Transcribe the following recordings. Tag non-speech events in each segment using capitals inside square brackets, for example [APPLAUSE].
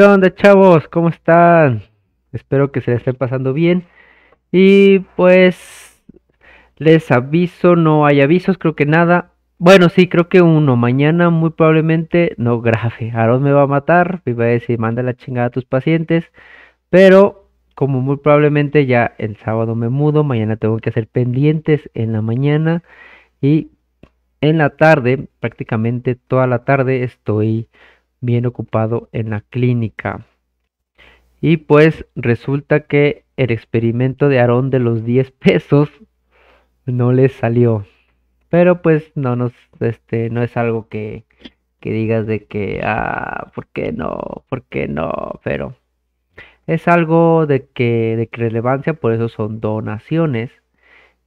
¿Qué onda, chavos? ¿Cómo están? Espero que se les estén pasando bien. Y pues les aviso, no hay avisos, creo que nada. Bueno, sí, creo que uno. Mañana muy probablemente no grave. Aaron me va a matar. Me va a decir, manda la chingada a tus pacientes. Pero como muy probablemente ya el sábado me mudo. Mañana tengo que hacer pendientes en la mañana. Y en la tarde, prácticamente toda la tarde estoy bien ocupado en la clínica. Y pues resulta que el experimento de Aarón de los 10 [LAUGHS] pesos no les salió. Pero pues no nos, este, no es algo que, digas de que, ah, ¿por qué no? ¿Por qué no? Pero es algo de que, de relevancia, por eso son donaciones.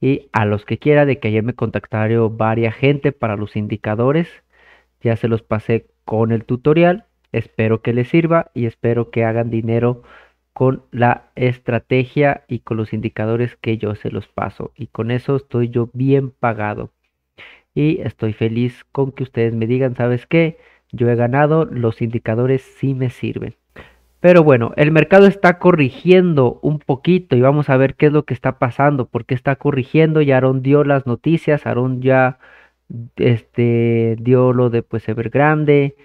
Y a los que quiera, de que ayer me contactaron varias gente para los indicadores, ya se los pasé con el tutorial. Espero que les sirva y espero que hagan dinero con la estrategia y con los indicadores que yo se los paso. Y con eso estoy yo bien pagado. Y estoy feliz con que ustedes me digan, ¿sabes qué? Yo he ganado, los indicadores sí me sirven. Pero bueno, el mercado está corrigiendo un poquito y vamos a ver qué es lo que está pasando, porque está corrigiendo. y Aaron dio las noticias, Aaron ya este dio lo de pues ver grande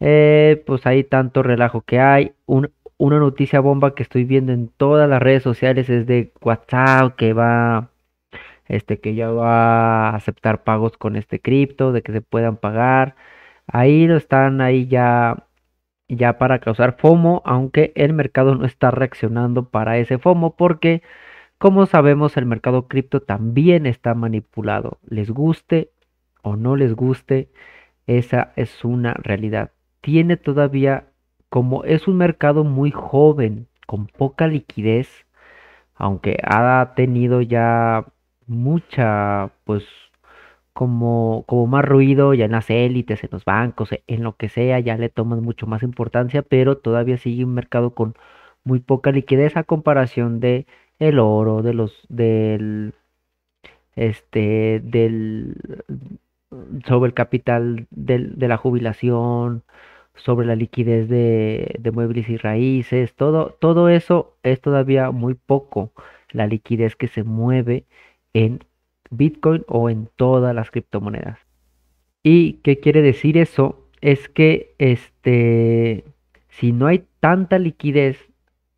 eh, pues hay tanto relajo que hay. una noticia bomba que estoy viendo en todas las redes sociales es de WhatsApp que va, este, que ya va a aceptar pagos con este cripto, de que se puedan pagar. Ahí lo están, ahí ya, ya para causar FOMO, aunque el mercado no está reaccionando para ese FOMO porque como sabemos, el mercado cripto también está manipulado, les guste o no les guste, esa es una realidad. Tiene todavía, como es un mercado muy joven, con poca liquidez, aunque ha tenido ya mucha, pues, como, como más ruido ya en las élites, en los bancos, en lo que sea, ya le toman mucho más importancia, pero todavía sigue un mercado con muy poca liquidez a comparación de el oro, de los, del, este, del, sobre el capital de, la jubilación, sobre la liquidez de, muebles y raíces, todo, todo eso es todavía muy poco la liquidez que se mueve en Bitcoin o en todas las criptomonedas. ¿Y qué quiere decir eso? Es que este, si no hay tanta liquidez,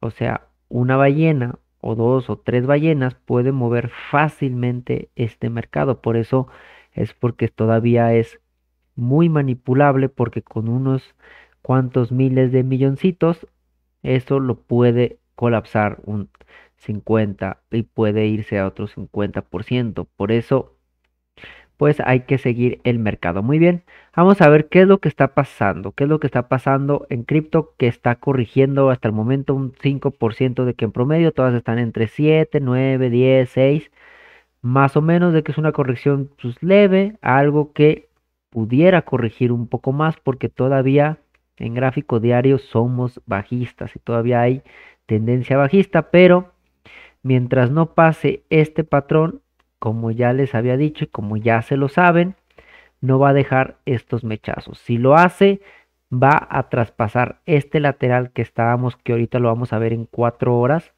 o sea, una ballena o dos o tres ballenas puede mover fácilmente este mercado. Por eso es porque todavía es muy manipulable porque con unos cuantos miles de milloncitos eso lo puede colapsar un 50 y puede irse a otro 50%. Por eso, pues hay que seguir el mercado. Muy bien, vamos a ver qué es lo que está pasando, qué es lo que está pasando en cripto que está corrigiendo hasta el momento un 5% de que en promedio todas están entre 7, 9, 10, 6 más o menos de que es una corrección pues, leve algo que pudiera corregir un poco más porque todavía en gráfico diario somos bajistas y todavía hay tendencia bajista, pero mientras no pase este patrón, como ya les había dicho y como ya se lo saben, no va a dejar estos mechazos. Si lo hace, va a traspasar este lateral que estábamos, que ahorita lo vamos a ver en cuatro horas,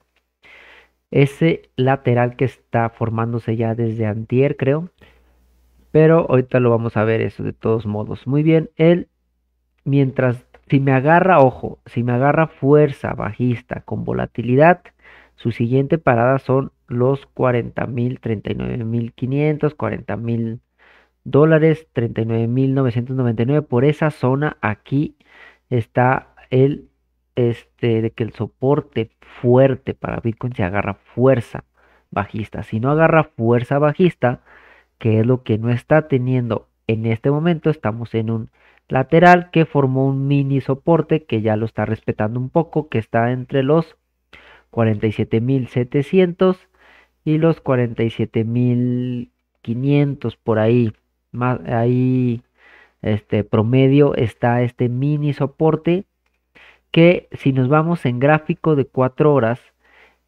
ese lateral que está formándose ya desde antier, creo. Pero ahorita lo vamos a ver eso de todos modos. Muy bien, él, mientras, si me agarra, ojo, si me agarra fuerza bajista con volatilidad, su siguiente parada son los 40.000, mil, 39 mil dólares, 39.999. mil Por esa zona aquí está el este, de que el soporte fuerte para Bitcoin se agarra fuerza bajista. Si no agarra fuerza bajista, que es lo que no está teniendo en este momento, estamos en un lateral que formó un mini soporte que ya lo está respetando un poco, que está entre los 47.700 y los 47.500 por ahí. Más, ahí este promedio está este mini soporte que si nos vamos en gráfico de 4 horas,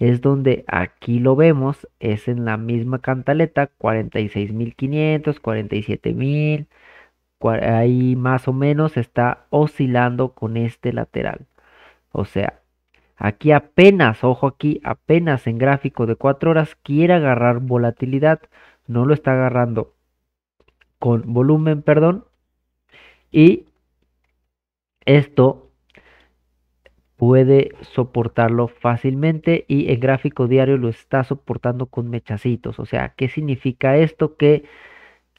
es donde aquí lo vemos, es en la misma cantaleta, 46.500, 47.000, ahí más o menos está oscilando con este lateral. O sea, aquí apenas, ojo aquí, apenas en gráfico de 4 horas quiere agarrar volatilidad, no lo está agarrando con volumen, perdón. Y esto puede soportarlo fácilmente y el gráfico diario lo está soportando con mechacitos. O sea, ¿qué significa esto? Que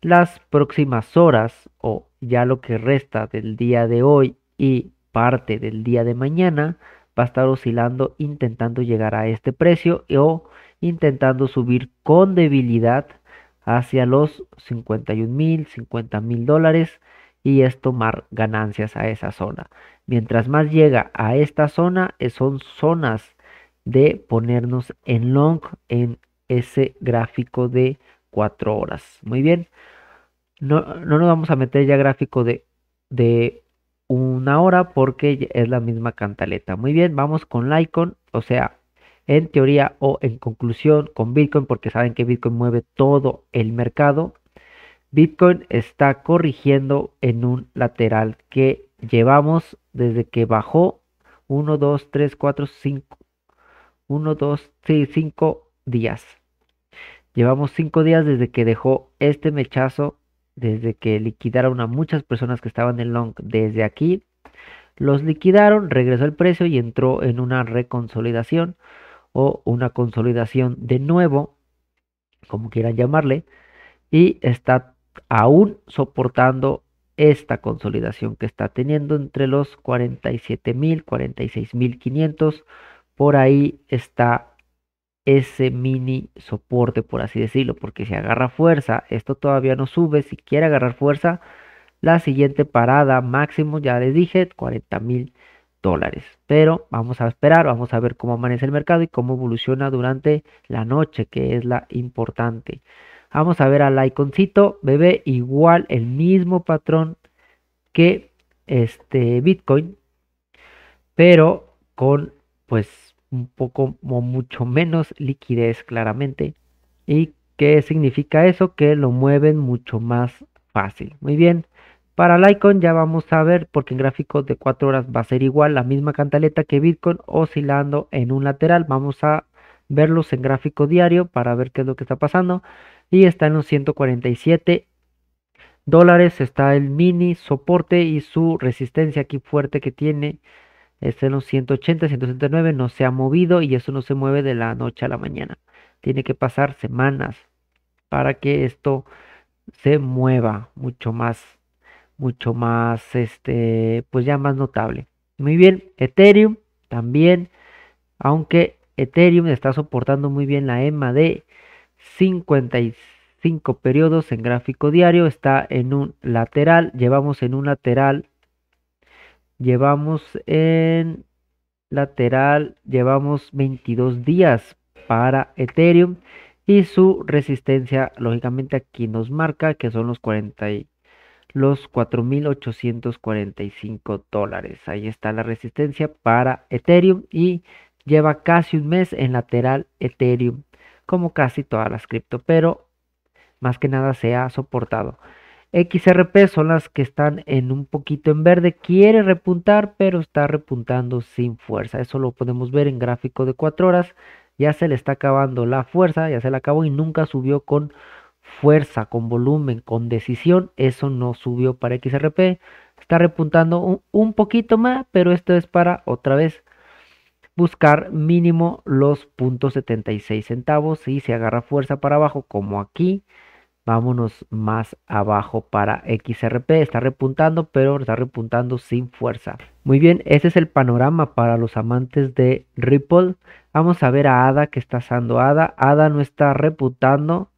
las próximas horas o ya lo que resta del día de hoy y parte del día de mañana va a estar oscilando intentando llegar a este precio o intentando subir con debilidad hacia los 51 mil, 50 mil dólares y es tomar ganancias a esa zona. Mientras más llega a esta zona, eh, son zonas de ponernos en long en ese gráfico de cuatro horas. Muy bien. No, no nos vamos a meter ya gráfico de, de una hora porque es la misma cantaleta. Muy bien, vamos con icon. o sea, en teoría o en conclusión con Bitcoin, porque saben que Bitcoin mueve todo el mercado. Bitcoin está corrigiendo en un lateral que llevamos desde que bajó 1, 2, 3, 4, 5, 1, 2, 6, 5 días. Llevamos 5 días desde que dejó este mechazo, desde que liquidaron a muchas personas que estaban en long desde aquí. Los liquidaron, regresó el precio y entró en una reconsolidación o una consolidación de nuevo, como quieran llamarle, y está aún soportando esta consolidación que está teniendo entre los 47 mil, 46 mil 500. Por ahí está ese mini soporte, por así decirlo, porque si agarra fuerza, esto todavía no sube. Si quiere agarrar fuerza, la siguiente parada máximo, ya les dije, 40 mil dólares. Pero vamos a esperar, vamos a ver cómo amanece el mercado y cómo evoluciona durante la noche, que es la importante. Vamos a ver al iconcito bebé igual el mismo patrón que este Bitcoin, pero con pues un poco o mucho menos liquidez claramente. ¿Y qué significa eso? Que lo mueven mucho más fácil. Muy bien. Para el icon ya vamos a ver, porque en gráfico de 4 horas va a ser igual, la misma cantaleta que Bitcoin oscilando en un lateral. Vamos a verlos en gráfico diario para ver qué es lo que está pasando y está en los 147 dólares. Está el mini soporte y su resistencia aquí fuerte que tiene. Está en los 180, 169, no se ha movido y eso no se mueve de la noche a la mañana. Tiene que pasar semanas para que esto se mueva mucho más, mucho más, este, pues ya más notable. Muy bien, Ethereum también, aunque Ethereum está soportando muy bien la EMA de 55 periodos en gráfico diario, está en un lateral, llevamos en un lateral, llevamos en lateral, llevamos 22 días para Ethereum y su resistencia, lógicamente aquí nos marca que son los 40 los 4.845 dólares. Ahí está la resistencia para Ethereum y lleva casi un mes en lateral Ethereum como casi todas las cripto, pero más que nada se ha soportado. XRP son las que están en un poquito en verde, quiere repuntar, pero está repuntando sin fuerza. Eso lo podemos ver en gráfico de 4 horas. Ya se le está acabando la fuerza, ya se le acabó y nunca subió con fuerza, con volumen, con decisión. Eso no subió para XRP. Está repuntando un, un poquito más, pero esto es para otra vez buscar mínimo los puntos 76 centavos. Si se agarra fuerza para abajo, como aquí, vámonos más abajo para XRP. Está repuntando, pero está repuntando sin fuerza. Muy bien, ese es el panorama para los amantes de Ripple. Vamos a ver a ADA que está usando ADA. ADA no está repuntando.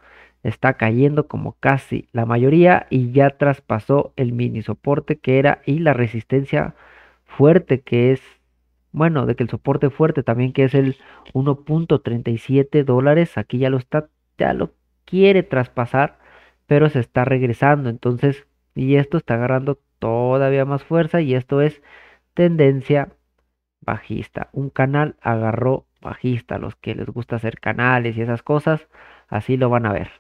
Está cayendo como casi la mayoría y ya traspasó el mini soporte que era y la resistencia fuerte que es bueno, de que el soporte fuerte también que es el 1.37 dólares, aquí ya lo está, ya lo quiere traspasar, pero se está regresando, entonces, y esto está agarrando todavía más fuerza y esto es tendencia bajista. Un canal agarró bajista, los que les gusta hacer canales y esas cosas, así lo van a ver.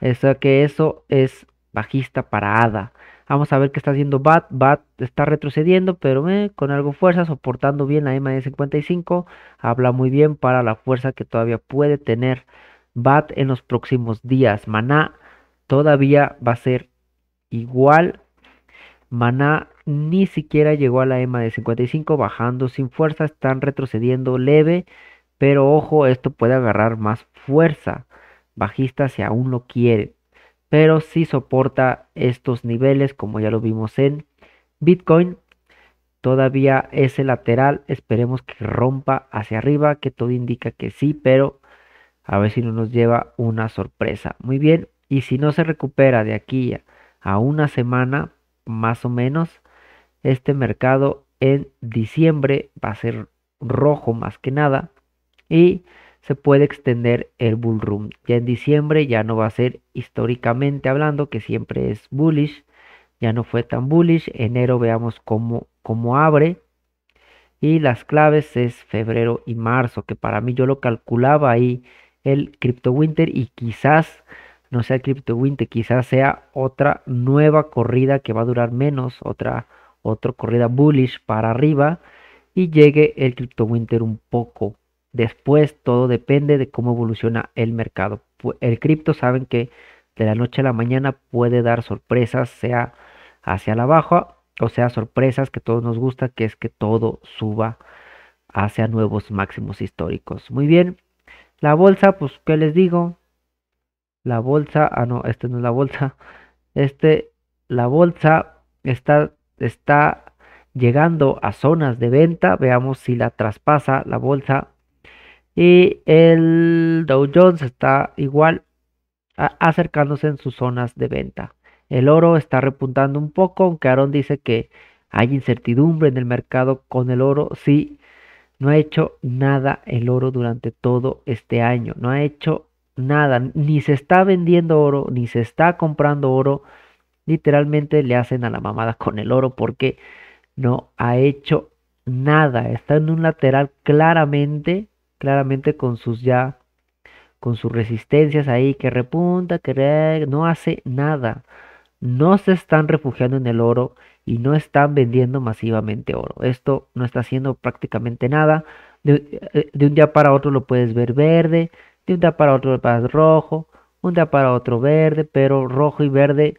Eso que eso es bajista parada Vamos a ver qué está haciendo BAT. BAT está retrocediendo, pero eh, con algo fuerza, soportando bien la de 55 Habla muy bien para la fuerza que todavía puede tener BAT en los próximos días. Maná todavía va a ser igual. Maná ni siquiera llegó a la de 55 bajando sin fuerza. Están retrocediendo leve, pero ojo, esto puede agarrar más fuerza. Bajista si aún lo quiere pero si soporta estos niveles como ya lo vimos en Bitcoin. Todavía ese lateral esperemos que rompa hacia arriba, que todo indica que sí, pero a ver si no nos lleva una sorpresa. Muy bien, y si no se recupera de aquí a una semana más o menos, este mercado en diciembre va a ser rojo más que nada y se puede extender el bull run. Ya en diciembre ya no va a ser históricamente hablando que siempre es bullish, ya no fue tan bullish. Enero veamos cómo, cómo abre. Y las claves es febrero y marzo, que para mí yo lo calculaba ahí el Crypto Winter y quizás no sea el Crypto Winter, quizás sea otra nueva corrida que va a durar menos, otra, otra corrida bullish para arriba y llegue el Crypto Winter un poco Después todo depende de cómo evoluciona el mercado. El cripto saben que de la noche a la mañana puede dar sorpresas, sea hacia la baja o sea sorpresas que todos nos gusta, que es que todo suba hacia nuevos máximos históricos. Muy bien, la bolsa, pues qué les digo, la bolsa, ah no, este no es la bolsa, [LAUGHS] este, la bolsa está, está llegando a zonas de venta, veamos si la traspasa la bolsa y el Dow Jones está igual acercándose en sus zonas de venta. El oro está repuntando un poco, aunque Aaron dice que hay incertidumbre en el mercado con el oro. Sí, no ha hecho nada el oro durante todo este año. No ha hecho nada. Ni se está vendiendo oro, ni se está comprando oro. Literalmente le hacen a la mamada con el oro porque no ha hecho nada. Está en un lateral claramente claramente con sus ya, con sus resistencias ahí, que repunta, que no hace nada. No se están refugiando en el oro y no están vendiendo masivamente oro. Esto no está haciendo prácticamente nada. De, eh, un día para otro lo puedes ver verde, de un día para otro lo ver rojo, un día para otro verde, pero rojo y verde,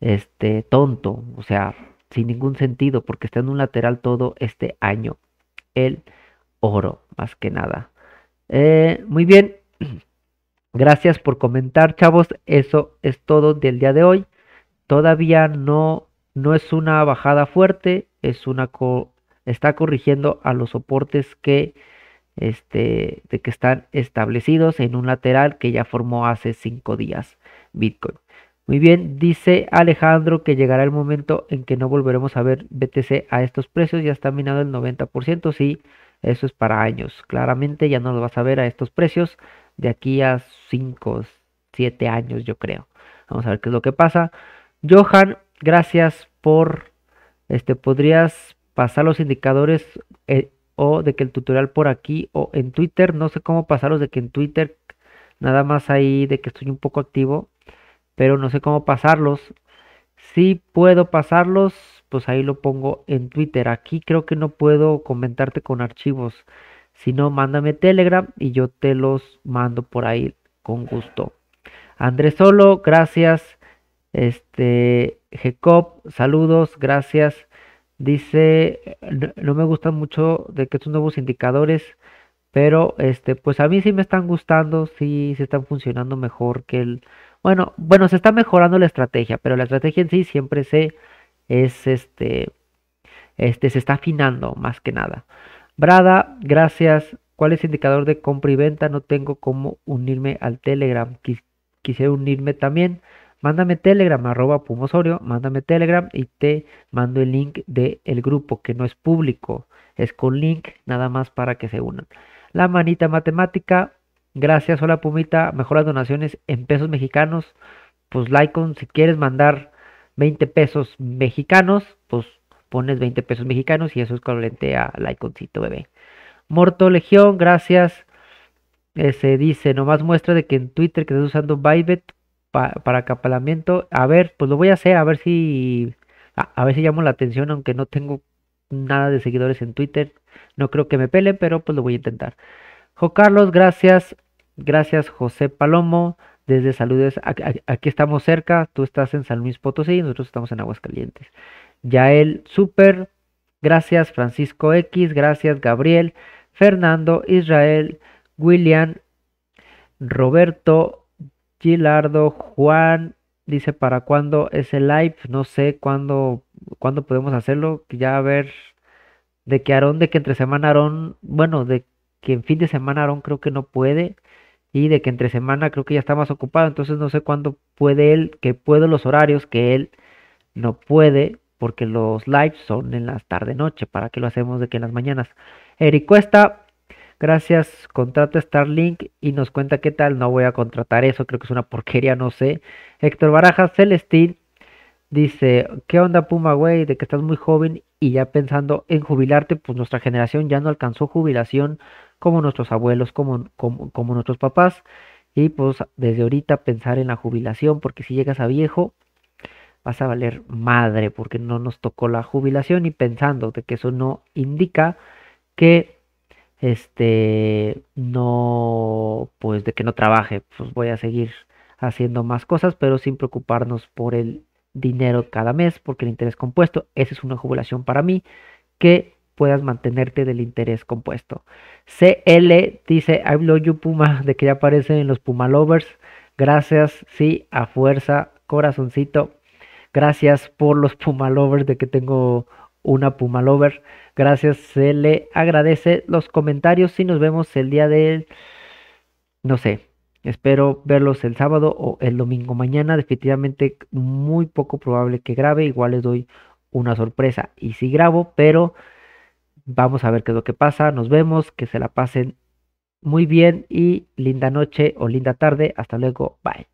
este, tonto, o sea, sin ningún sentido, porque está en un lateral todo este año. El oro, más que nada. Eh, muy bien. [CLEARS THROAT] Gracias por comentar, chavos. Eso es todo del día de hoy. Todavía no, no es una bajada fuerte, es una está corrigiendo a los soportes que, este, de que están establecidos en un lateral que ya formó hace cinco días Bitcoin. Muy bien, dice Alejandro que llegará el momento en que no volveremos a ver BTC a estos precios. Ya está minado el 90%, sí. Eso es para años. Claramente ya no lo vas a ver a estos precios de aquí a 5, 7 años, yo creo. Vamos a ver qué es lo que pasa. Johan, gracias por este podrías pasar los indicadores eh, o de que el tutorial por aquí o en Twitter, no sé cómo pasarlos de que en Twitter nada más ahí de que estoy un poco activo, pero no sé cómo pasarlos. Si sí puedo pasarlos, pues ahí lo pongo en Twitter. Aquí creo que no puedo comentarte con archivos. Si no, mándame Telegram y yo te los mando por ahí con gusto. Andrés Solo, gracias. Este, Jacob, saludos, gracias. Dice, no, me gustan mucho de que estos nuevos indicadores, pero este, pues a mí sí me están gustando, sí, se están funcionando mejor que el... Bueno, bueno, se está mejorando la estrategia, pero la estrategia en sí siempre se es este, este se está afinando más que nada. Brada, gracias. ¿Cuál es el indicador de compra y venta? No tengo cómo unirme al Telegram. quisiera unirme también. Mándame Telegram, arroba Pumosorio, mándame Telegram y te mando el link del grupo que no es público, es con link nada más para que se unan. La manita matemática, gracias, hola Pumita, mejor las donaciones en pesos mexicanos. Pues on si quieres mandar 20 pesos mexicanos, pues pones 20 pesos mexicanos y eso es equivalente al iconcito bebé. Morto Legión, gracias. se dice, nomás muestra de que en Twitter que estás usando Bybet para acapalamiento. A ver, pues lo voy a hacer, a ver si a, a, ver si llamo la atención, aunque no tengo nada de seguidores en Twitter. No creo que me pelen, pero pues lo voy a intentar. Jo Carlos, gracias. Gracias José Palomo desde saludes, aquí estamos cerca, tú estás en San Luis Potosí y nosotros estamos en Aguascalientes. Yael Super, gracias Francisco X, gracias Gabriel, Fernando, Israel, William, Roberto, Gilardo, Juan, dice para cuándo es el live, no sé cuándo, cuándo podemos hacerlo, ya a ver de que Aarón, de que entre semana Aarón, bueno, de que en fin de semana Aarón creo que no puede y de que entre semana creo que ya está más ocupado, entonces no sé cuándo puede él, que puedo los horarios que él no puede, porque los lives son en las tarde noche, para qué lo hacemos de que en las mañanas. Eric Cuesta, gracias, contrata Starlink y nos cuenta qué tal, no voy a contratar eso, creo que es una porquería, no sé. Héctor Barajas, Celestín, dice, ¿qué onda Puma, güey? De que estás muy joven y ya pensando en jubilarte, pues nuestra generación ya no alcanzó jubilación como nuestros abuelos, como, como, nuestros papás. Y pues desde ahorita pensar en la jubilación, porque si llegas a viejo, vas a valer madre, porque no nos tocó la jubilación y pensando de que eso no indica que este no pues de que no trabaje, pues voy a seguir haciendo más cosas, pero sin preocuparnos por el dinero cada mes, porque el interés compuesto, esa es una jubilación para mí que puedas mantenerte del interés compuesto. CL dice, I love you Puma, de que ya aparece en los Puma Lovers. Gracias, sí, a fuerza, corazoncito. Gracias por los Puma Lovers, de que tengo una Puma Lover. Gracias, se le agradece los comentarios si nos vemos el día de no sé, Espero verlos el sábado o el domingo mañana. Definitivamente muy poco probable que grabe. Igual les doy una sorpresa. Y si grabo, pero Vamos a ver qué es lo que pasa. Nos vemos. Que se la pasen muy bien y linda noche o linda tarde. Hasta luego. Bye.